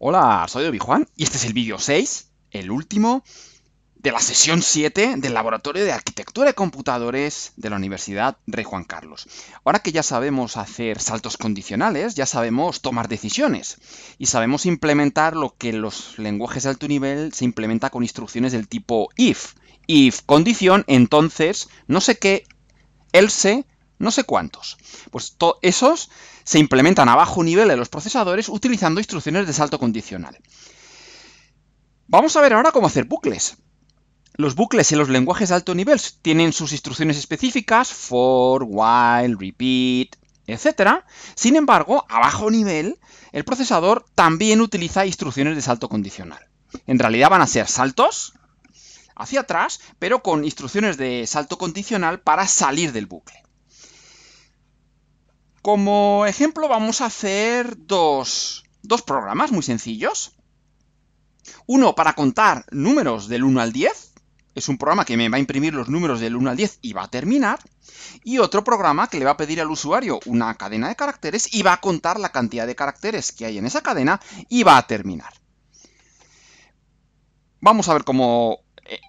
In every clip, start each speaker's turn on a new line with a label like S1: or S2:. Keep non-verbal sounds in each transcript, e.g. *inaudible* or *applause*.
S1: Hola, soy Obi-Juan y este es el vídeo 6, el último, de la sesión 7 del Laboratorio de Arquitectura de Computadores de la Universidad Rey Juan Carlos. Ahora que ya sabemos hacer saltos condicionales, ya sabemos tomar decisiones y sabemos implementar lo que en los lenguajes de alto nivel se implementa con instrucciones del tipo if. If condición, entonces, no sé qué, else, no sé cuántos. Pues esos se implementan a bajo nivel en los procesadores utilizando instrucciones de salto condicional. Vamos a ver ahora cómo hacer bucles. Los bucles en los lenguajes de alto nivel tienen sus instrucciones específicas, for, while, repeat, etc. Sin embargo, a bajo nivel, el procesador también utiliza instrucciones de salto condicional. En realidad van a ser saltos hacia atrás, pero con instrucciones de salto condicional para salir del bucle. Como ejemplo vamos a hacer dos, programas muy sencillos. Uno para contar números del 1 al 10. Es un programa que me va a imprimir los números del 1 al 10 y va a terminar. Y otro programa que le va a pedir al usuario una cadena de caracteres y va a contar la cantidad de caracteres que hay en esa cadena y va a terminar. Vamos a ver cómo... Eh,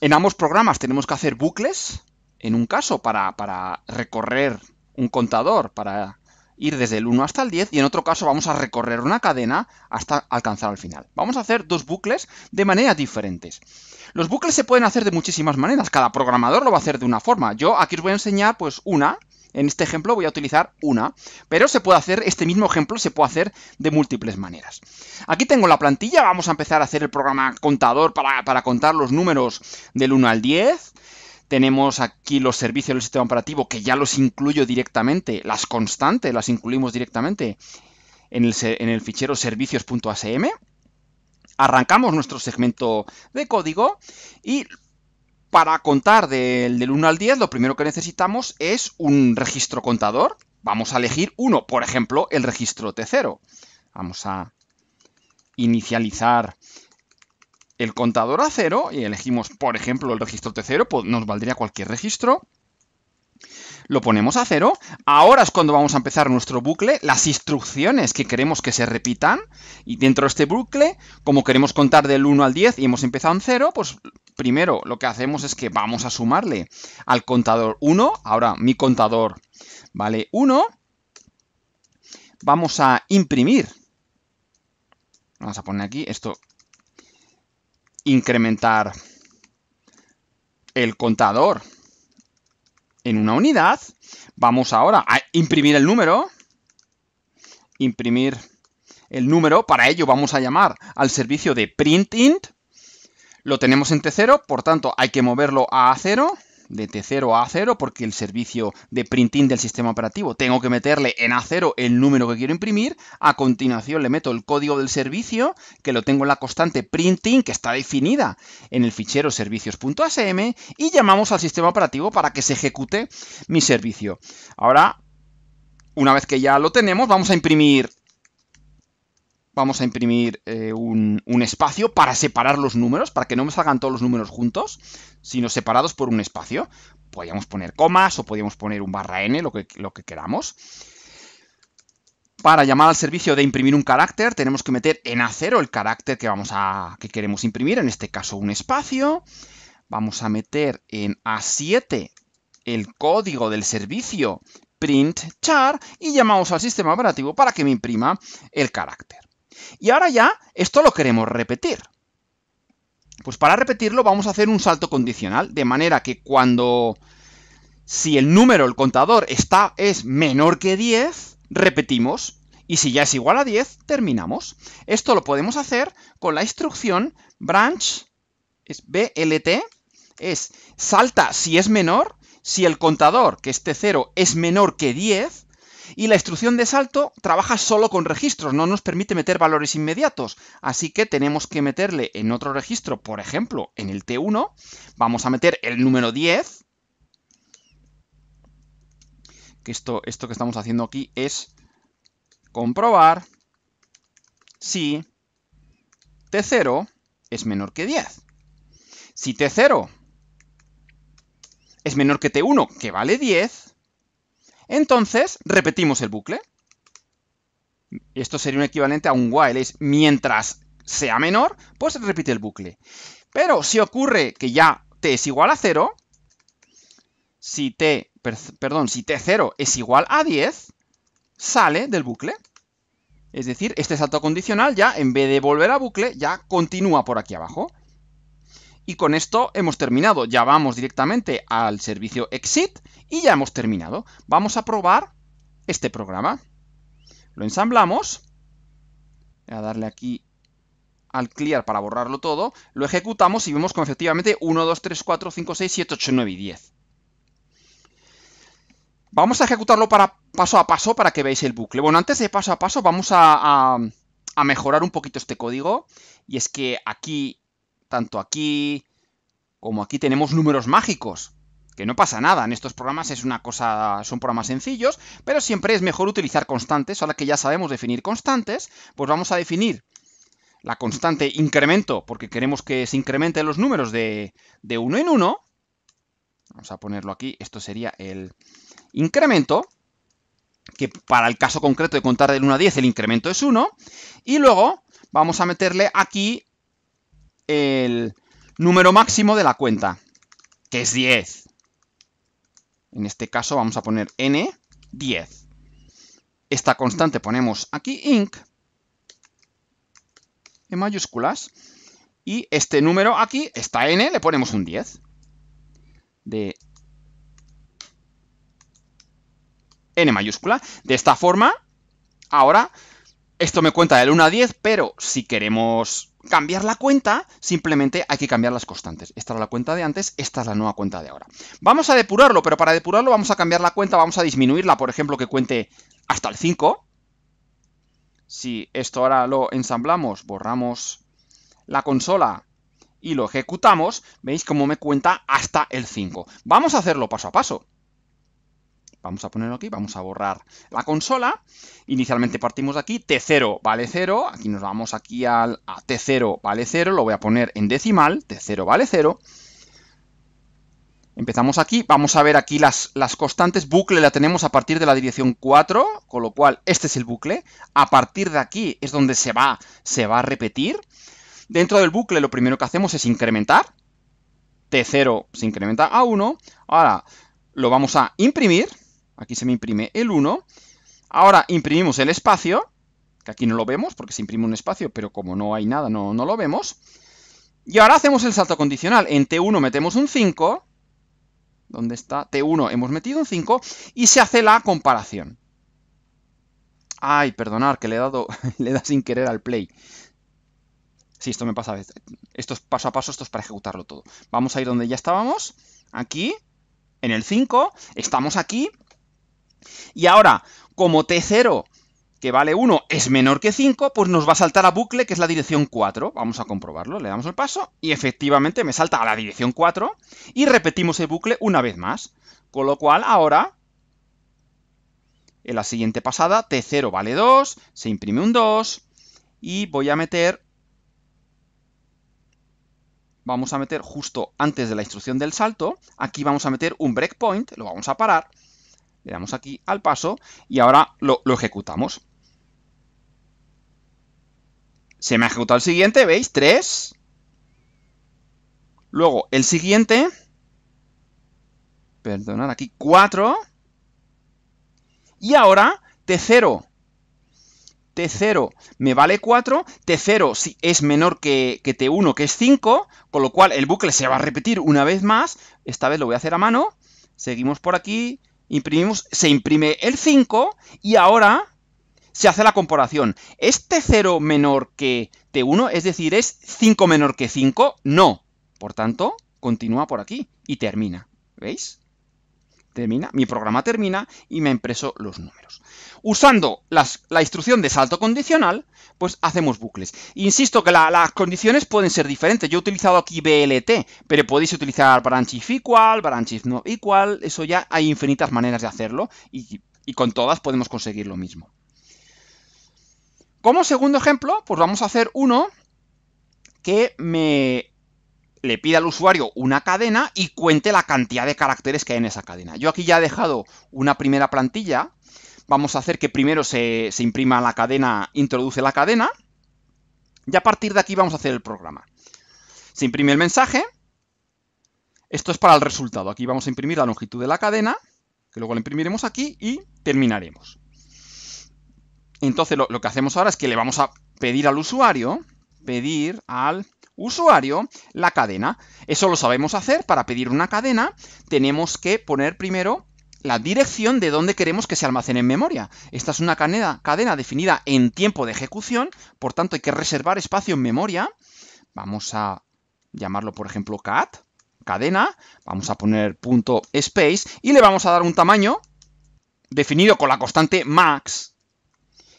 S1: en ambos programas tenemos que hacer bucles, en un caso para, para recorrer un contador para ir desde el 1 hasta el 10 y en otro caso vamos a recorrer una cadena hasta alcanzar al final. Vamos a hacer dos bucles de maneras diferentes. Los bucles se pueden hacer de muchísimas maneras, cada programador lo va a hacer de una forma. Yo aquí os voy a enseñar pues una, en este ejemplo voy a utilizar una, pero se puede hacer, este mismo ejemplo se puede hacer de múltiples maneras. Aquí tengo la plantilla, vamos a empezar a hacer el programa contador para, para contar los números del 1 al 10, tenemos aquí los servicios del sistema operativo que ya los incluyo directamente, las constantes las incluimos directamente en el, fichero servicios.asm. Arrancamos nuestro segmento de código y para contar del, del 1 al 10 lo primero que necesitamos es un registro contador. Vamos a elegir uno, por ejemplo, el registro T0. Vamos a inicializar el contador a cero y elegimos, por ejemplo, el registro T0, pues nos valdría cualquier registro. Lo ponemos a cero. Ahora es cuando vamos a empezar nuestro bucle, las instrucciones que queremos que se repitan. Y dentro de este bucle, como queremos contar del 1 al 10 y hemos empezado en 0, pues primero lo que hacemos es que vamos a sumarle al contador 1. Ahora mi contador vale 1. Vamos a imprimir. Vamos a poner aquí, esto incrementar el contador en una unidad. Vamos ahora a imprimir el número. Imprimir el número. Para ello vamos a llamar al servicio de printint. Lo tenemos en cero, por tanto hay que moverlo a cero de T0 a A0 porque el servicio de printing del sistema operativo tengo que meterle en A0 el número que quiero imprimir, a continuación le meto el código del servicio que lo tengo en la constante printing que está definida en el fichero servicios.asm y llamamos al sistema operativo para que se ejecute mi servicio. Ahora, una vez que ya lo tenemos, vamos a imprimir vamos a imprimir eh, un, espacio para separar los números, para que no me salgan todos los números juntos, sino separados por un espacio. Podríamos poner comas o podríamos poner un barra n, lo que, lo que queramos. Para llamar al servicio de imprimir un carácter, tenemos que meter en A0 el carácter que, vamos a, que queremos imprimir, en este caso un espacio. Vamos a meter en A7 el código del servicio print char y llamamos al sistema operativo para que me imprima el carácter. Y ahora ya esto lo queremos repetir. Pues para repetirlo vamos a hacer un salto condicional, de manera que cuando, si el número, el contador, está, es menor que 10, repetimos. Y si ya es igual a 10, terminamos. Esto lo podemos hacer con la instrucción branch, es BLT, es salta si es menor, si el contador, que esté 0, es menor que 10, y la instrucción de salto trabaja solo con registros, no nos permite meter valores inmediatos. Así que tenemos que meterle en otro registro, por ejemplo, en el T1, vamos a meter el número 10, que esto, esto que estamos haciendo aquí es comprobar si T0 es menor que 10. Si T0 es menor que T1, que vale 10, entonces, repetimos el bucle. Esto sería un equivalente a un while, es mientras sea menor, pues repite el bucle. Pero si ocurre que ya t es igual a 0, si t, perdón, si t0 es igual a 10, sale del bucle. Es decir, este salto condicional ya, en vez de volver a bucle, ya continúa por aquí abajo. Y con esto hemos terminado. Ya vamos directamente al servicio exit y ya hemos terminado. Vamos a probar este programa. Lo ensamblamos. Voy a darle aquí al clear para borrarlo todo. Lo ejecutamos y vemos con efectivamente 1, 2, 3, 4, 5, 6, 7, 8, 9 y 10. Vamos a ejecutarlo para paso a paso para que veáis el bucle. Bueno, antes de paso a paso vamos a mejorar un poquito este código. Y es que aquí tanto aquí como aquí tenemos números mágicos. Que no pasa nada, en estos programas es una cosa, son programas sencillos, pero siempre es mejor utilizar constantes. Ahora que ya sabemos definir constantes, pues vamos a definir la constante incremento, porque queremos que se incrementen los números de, de uno en uno. Vamos a ponerlo aquí, esto sería el incremento, que para el caso concreto de contar del 1 a 10 el incremento es 1, y luego vamos a meterle aquí el número máximo de la cuenta, que es 10. En este caso vamos a poner n, 10. Esta constante ponemos aquí inc, en mayúsculas, y este número aquí, está n, le ponemos un 10. De n mayúscula. De esta forma, ahora, esto me cuenta del 1 a 10, pero si queremos cambiar la cuenta, simplemente hay que cambiar las constantes. Esta era la cuenta de antes, esta es la nueva cuenta de ahora. Vamos a depurarlo, pero para depurarlo vamos a cambiar la cuenta, vamos a disminuirla, por ejemplo, que cuente hasta el 5. Si esto ahora lo ensamblamos, borramos la consola y lo ejecutamos, veis cómo me cuenta hasta el 5. Vamos a hacerlo paso a paso. Vamos a ponerlo aquí, vamos a borrar la consola. Inicialmente partimos de aquí, T0 vale 0, aquí nos vamos aquí al, a T0 vale 0, lo voy a poner en decimal, T0 vale 0. Empezamos aquí, vamos a ver aquí las, las, constantes, bucle la tenemos a partir de la dirección 4, con lo cual este es el bucle, a partir de aquí es donde se va, se va a repetir. Dentro del bucle lo primero que hacemos es incrementar, T0 se incrementa a 1, ahora lo vamos a imprimir, Aquí se me imprime el 1. Ahora imprimimos el espacio, que aquí no lo vemos porque se imprime un espacio, pero como no hay nada no, no lo vemos. Y ahora hacemos el salto condicional. En T1 metemos un 5, ¿Dónde está T1 hemos metido un 5, y se hace la comparación. Ay, perdonar, que le he dado, *laughs* le he sin querer al play. Sí, esto me pasa a veces. Esto es paso a paso, esto es para ejecutarlo todo. Vamos a ir donde ya estábamos, aquí, en el 5, estamos aquí, y ahora, como T0, que vale 1, es menor que 5, pues nos va a saltar a bucle, que es la dirección 4. Vamos a comprobarlo, le damos el paso, y efectivamente me salta a la dirección 4, y repetimos el bucle una vez más. Con lo cual, ahora, en la siguiente pasada, T0 vale 2, se imprime un 2, y voy a meter... Vamos a meter justo antes de la instrucción del salto, aquí vamos a meter un breakpoint, lo vamos a parar, le damos aquí al paso y ahora lo, ejecutamos. Se me ha ejecutado el siguiente, ¿veis? 3. Luego el siguiente, perdonad, aquí 4. Y ahora T0. T0 me vale 4, T0 si es menor que, T1, que es 5, con lo cual el bucle se va a repetir una vez más, esta vez lo voy a hacer a mano, seguimos por aquí, imprimimos, se imprime el 5 y ahora se hace la comparación. ¿Este 0 menor que T1, es decir, es 5 menor que 5? No. Por tanto, continúa por aquí y termina. ¿Veis? termina, mi programa termina y me impreso los números. Usando la instrucción de salto condicional, pues hacemos bucles. Insisto que las condiciones pueden ser diferentes. Yo he utilizado aquí BLT, pero podéis utilizar branch if equal, branch if not equal, eso ya hay infinitas maneras de hacerlo y, y con todas podemos conseguir lo mismo. Como segundo ejemplo, pues vamos a hacer uno que me le pide al usuario una cadena y cuente la cantidad de caracteres que hay en esa cadena. Yo aquí ya he dejado una primera plantilla. Vamos a hacer que primero se, imprima la cadena, introduce la cadena. Y a partir de aquí vamos a hacer el programa. Se imprime el mensaje. Esto es para el resultado. Aquí vamos a imprimir la longitud de la cadena, que luego la imprimiremos aquí y terminaremos. Entonces lo, lo que hacemos ahora es que le vamos a pedir al usuario, pedir al usuario la cadena. Eso lo sabemos hacer. Para pedir una cadena tenemos que poner primero la dirección de donde queremos que se almacene en memoria. Esta es una cadena, cadena definida en tiempo de ejecución, por tanto hay que reservar espacio en memoria. Vamos a llamarlo, por ejemplo, cat, cadena, vamos a poner punto .space y le vamos a dar un tamaño definido con la constante max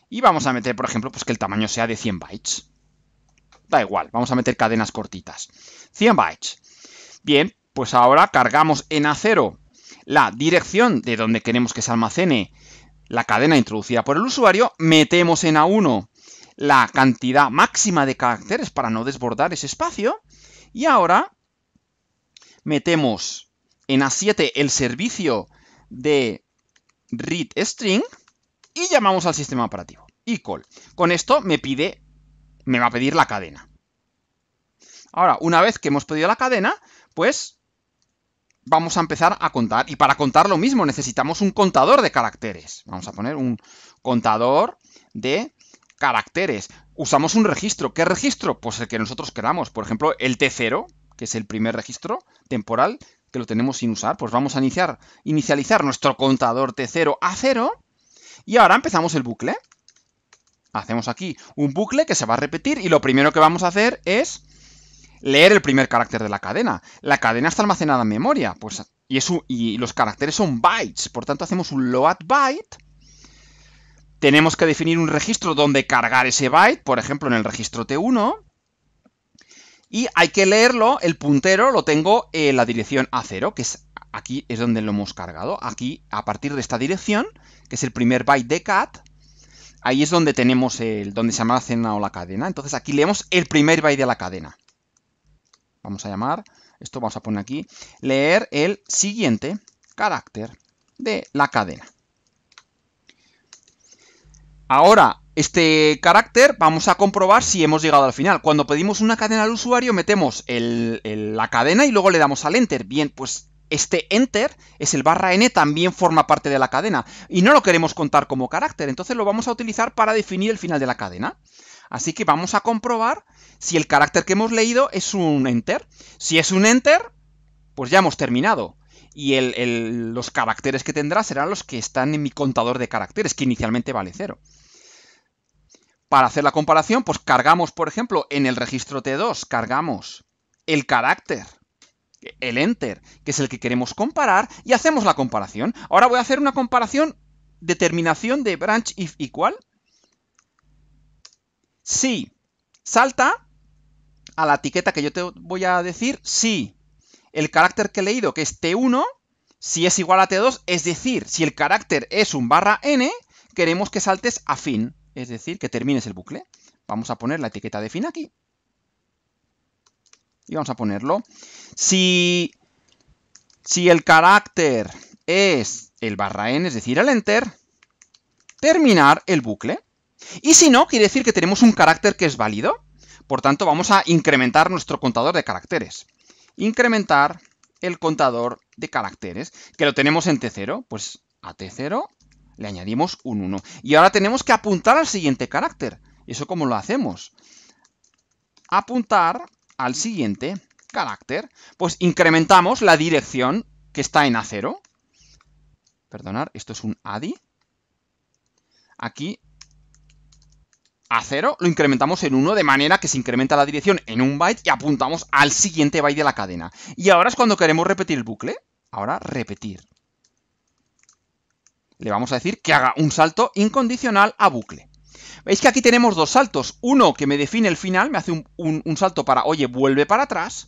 S1: y vamos a meter, por ejemplo, pues que el tamaño sea de 100 bytes. Da igual, vamos a meter cadenas cortitas. 100 bytes. Bien, pues ahora cargamos en A0 la dirección de donde queremos que se almacene la cadena introducida por el usuario, metemos en A1 la cantidad máxima de caracteres para no desbordar ese espacio y ahora metemos en A7 el servicio de read string y llamamos al sistema operativo. Y call. Con esto me pide me va a pedir la cadena. Ahora, una vez que hemos pedido la cadena, pues vamos a empezar a contar. Y para contar lo mismo necesitamos un contador de caracteres. Vamos a poner un contador de caracteres. Usamos un registro. ¿Qué registro? Pues el que nosotros queramos. Por ejemplo, el T0, que es el primer registro temporal que lo tenemos sin usar. Pues vamos a iniciar, inicializar nuestro contador T0 a 0. Y ahora empezamos el bucle hacemos aquí un bucle que se va a repetir y lo primero que vamos a hacer es leer el primer carácter de la cadena. La cadena está almacenada en memoria, pues, y, y los caracteres son bytes, por tanto hacemos un load byte. Tenemos que definir un registro donde cargar ese byte, por ejemplo en el registro T1, y hay que leerlo, el puntero lo tengo en la dirección A0, que es aquí es donde lo hemos cargado. Aquí, a partir de esta dirección, que es el primer byte de cat, Ahí es donde tenemos el, donde se llama la la cadena. Entonces aquí leemos el primer byte de la cadena. Vamos a llamar, esto vamos a poner aquí, leer el siguiente carácter de la cadena. Ahora, este carácter vamos a comprobar si hemos llegado al final. Cuando pedimos una cadena al usuario, metemos la cadena y luego le damos al Enter. Bien, pues este enter es el barra n, también forma parte de la cadena. Y no lo queremos contar como carácter, entonces lo vamos a utilizar para definir el final de la cadena. Así que vamos a comprobar si el carácter que hemos leído es un enter. Si es un enter, pues ya hemos terminado. Y los caracteres que tendrá serán los que están en mi contador de caracteres, que inicialmente vale 0. Para hacer la comparación, pues cargamos, por ejemplo, en el registro T2, cargamos el carácter el enter, que es el que queremos comparar, y hacemos la comparación. Ahora voy a hacer una comparación determinación de branch if igual. Si salta a la etiqueta que yo te voy a decir, si el carácter que he leído, que es T1, si es igual a T2, es decir, si el carácter es un barra N, queremos que saltes a fin, es decir, que termines el bucle. Vamos a poner la etiqueta de fin aquí y vamos a ponerlo. Si, si el carácter es el barra n, es decir, el enter, terminar el bucle. Y si no, quiere decir que tenemos un carácter que es válido. Por tanto, vamos a incrementar nuestro contador de caracteres. Incrementar el contador de caracteres, que lo tenemos en T0. Pues a T0 le añadimos un 1. Y ahora tenemos que apuntar al siguiente carácter. ¿Eso cómo lo hacemos? Apuntar al siguiente carácter, pues incrementamos la dirección que está en A0. Perdonar, esto es un ADI. Aquí A0 lo incrementamos en 1 de manera que se incrementa la dirección en un byte y apuntamos al siguiente byte de la cadena. Y ahora es cuando queremos repetir el bucle. Ahora repetir. Le vamos a decir que haga un salto incondicional a bucle. Veis que aquí tenemos dos saltos. Uno que me define el final, me hace un, salto para, oye, vuelve para atrás.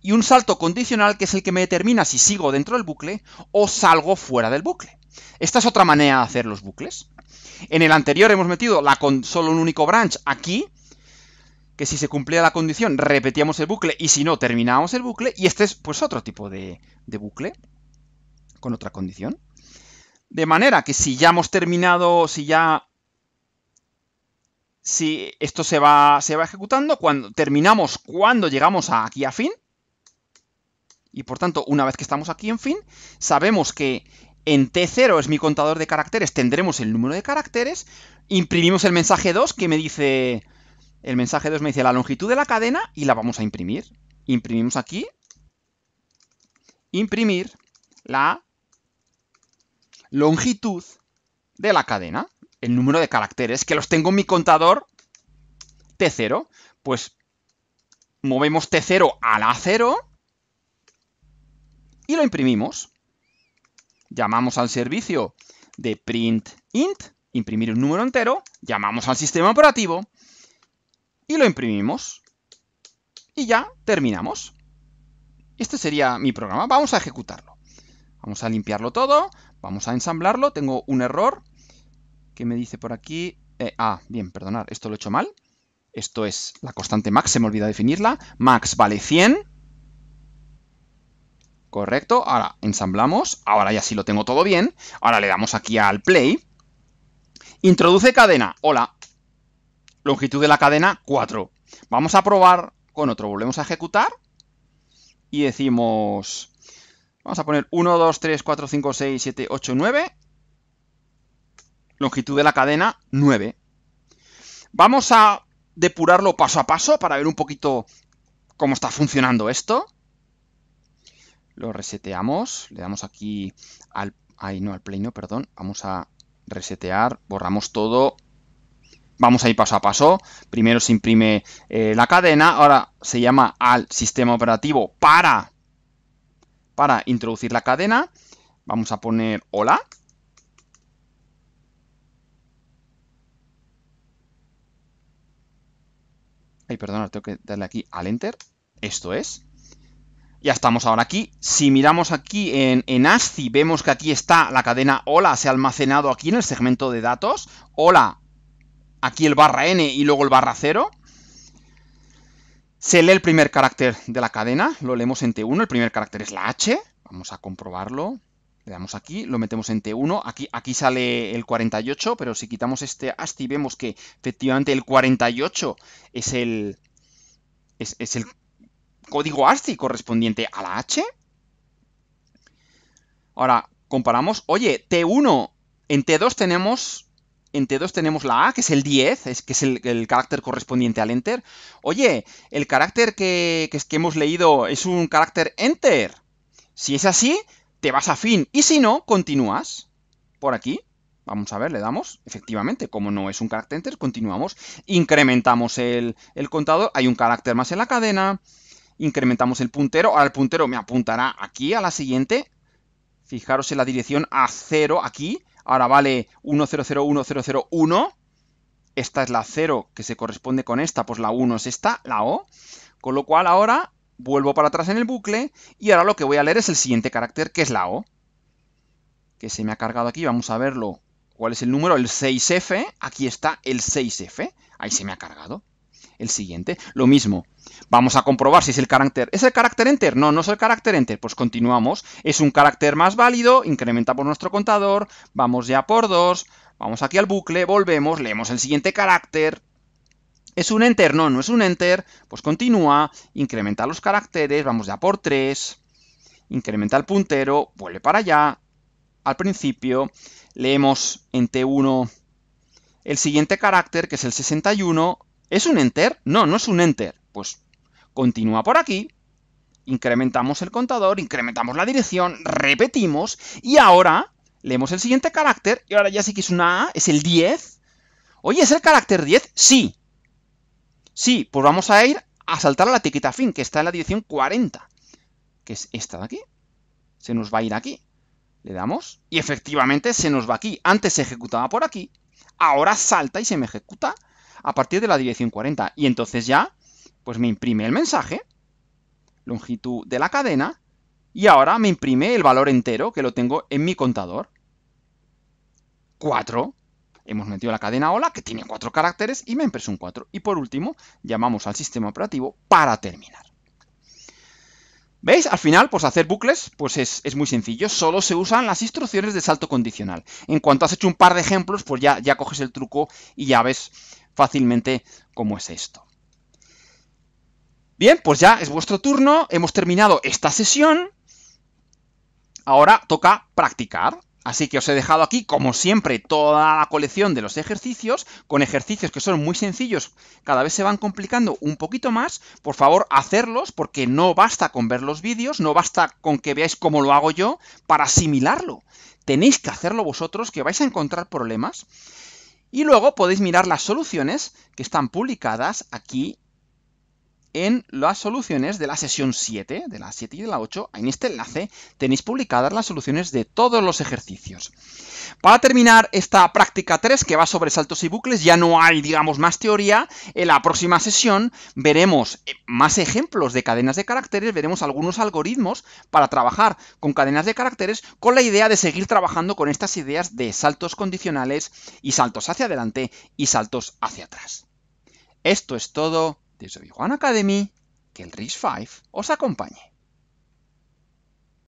S1: Y un salto condicional que es el que me determina si sigo dentro del bucle o salgo fuera del bucle. Esta es otra manera de hacer los bucles. En el anterior hemos metido la con solo un único branch aquí, que si se cumplía la condición repetíamos el bucle y si no terminábamos el bucle. Y este es pues otro tipo de, de bucle con otra condición. De manera que si ya hemos terminado, si ya si esto se va, va ejecutando, cuando terminamos cuando llegamos aquí a fin. Y por tanto, una vez que estamos aquí en fin, sabemos que en T0 es mi contador de caracteres, tendremos el número de caracteres, imprimimos el mensaje 2 que me dice, el mensaje 2 me dice la longitud de la cadena y la vamos a imprimir. Imprimimos aquí, imprimir la longitud de la cadena el número de caracteres, que los tengo en mi contador T0. Pues movemos T0 a la 0 y lo imprimimos. Llamamos al servicio de print int, imprimir un número entero, llamamos al sistema operativo y lo imprimimos. Y ya terminamos. Este sería mi programa. Vamos a ejecutarlo. Vamos a limpiarlo todo, vamos a ensamblarlo. Tengo un error me dice por aquí... Eh, ah, bien, perdonad, esto lo he hecho mal. Esto es la constante max, se me olvida definirla. Max vale 100. Correcto, ahora ensamblamos. Ahora ya sí lo tengo todo bien. Ahora le damos aquí al play. Introduce cadena, hola. Longitud de la cadena, 4. Vamos a probar con otro. Volvemos a ejecutar. Y decimos... Vamos a poner 1, 2, 3, 4, 5, 6, 7, 8, 9 longitud de la cadena 9. Vamos a depurarlo paso a paso para ver un poquito cómo está funcionando esto. Lo reseteamos, le damos aquí al... Ahí no, al pleno, perdón. Vamos a resetear, borramos todo. Vamos a ir paso a paso. Primero se imprime eh, la cadena, ahora se llama al sistema operativo para, para introducir la cadena. Vamos a poner hola. perdón, tengo que darle aquí al Enter. Esto es. Ya estamos ahora aquí. Si miramos aquí en, en ASCII, vemos que aquí está la cadena hola, se ha almacenado aquí en el segmento de datos. Hola, aquí el barra n y luego el barra 0. Se lee el primer carácter de la cadena, lo leemos en T1, el primer carácter es la H. Vamos a comprobarlo. Le damos aquí, lo metemos en T1, aquí, aquí sale el 48, pero si quitamos este ASCII vemos que efectivamente el 48 es el, es, el código ASCII correspondiente a la H. Ahora, comparamos, oye, T1, en T2 tenemos en T2 tenemos la A, que es el 10, es, que es el, carácter correspondiente al enter. Oye, el carácter que, que, hemos leído es un carácter enter. Si es así, te vas a fin. Y si no, continúas por aquí. Vamos a ver, le damos. Efectivamente, como no es un carácter enter, continuamos. Incrementamos el, el contador. Hay un carácter más en la cadena. Incrementamos el puntero. Ahora el puntero me apuntará aquí a la siguiente. Fijaros en la dirección a 0 aquí. Ahora vale 1001001. Esta es la 0 que se corresponde con esta, pues la 1 es esta, la O. Con lo cual ahora vuelvo para atrás en el bucle y ahora lo que voy a leer es el siguiente carácter, que es la O, que se me ha cargado aquí, vamos a verlo, cuál es el número, el 6F, aquí está el 6F, ahí se me ha cargado, el siguiente, lo mismo, vamos a comprobar si es el carácter, ¿es el carácter enter? No, no es el carácter enter, pues continuamos, es un carácter más válido, incrementa por nuestro contador, vamos ya por 2, vamos aquí al bucle, volvemos, leemos el siguiente carácter, es un enter, no, no es un enter, pues continúa, incrementa los caracteres, vamos ya por 3, incrementa el puntero, vuelve para allá, al principio, leemos en T1 el siguiente carácter, que es el 61, ¿es un enter? No, no es un enter, pues continúa por aquí, incrementamos el contador, incrementamos la dirección, repetimos, y ahora leemos el siguiente carácter, y ahora ya sé que es una A, es el 10, Oye, ¿es el carácter 10? Sí, Sí, pues vamos a ir a saltar a la etiqueta fin, que está en la dirección 40, que es esta de aquí. Se nos va a ir aquí. Le damos y efectivamente se nos va aquí. Antes se ejecutaba por aquí, ahora salta y se me ejecuta a partir de la dirección 40. Y entonces ya, pues me imprime el mensaje, longitud de la cadena, y ahora me imprime el valor entero que lo tengo en mi contador. 4 hemos metido la cadena hola, que tiene cuatro caracteres, y me impreso un 4. Y por último, llamamos al sistema operativo para terminar. ¿Veis? Al final, pues hacer bucles pues es, muy sencillo, solo se usan las instrucciones de salto condicional. En cuanto has hecho un par de ejemplos, pues ya, ya coges el truco y ya ves fácilmente cómo es esto. Bien, pues ya es vuestro turno, hemos terminado esta sesión, ahora toca practicar. Así que os he dejado aquí, como siempre, toda la colección de los ejercicios, con ejercicios que son muy sencillos, cada vez se van complicando un poquito más. Por favor, hacerlos, porque no basta con ver los vídeos, no basta con que veáis cómo lo hago yo para asimilarlo. Tenéis que hacerlo vosotros, que vais a encontrar problemas. Y luego podéis mirar las soluciones que están publicadas aquí en las soluciones de la sesión 7, de la 7 y de la 8, en este enlace tenéis publicadas las soluciones de todos los ejercicios. Para terminar esta práctica 3, que va sobre saltos y bucles, ya no hay, digamos, más teoría. En la próxima sesión veremos eh, más ejemplos de cadenas de caracteres, veremos algunos algoritmos para trabajar con cadenas de caracteres, con la idea de seguir trabajando con estas ideas de saltos condicionales y saltos hacia adelante y saltos hacia atrás. Esto es todo desde Obi Academy, que el RIS 5 os acompañe.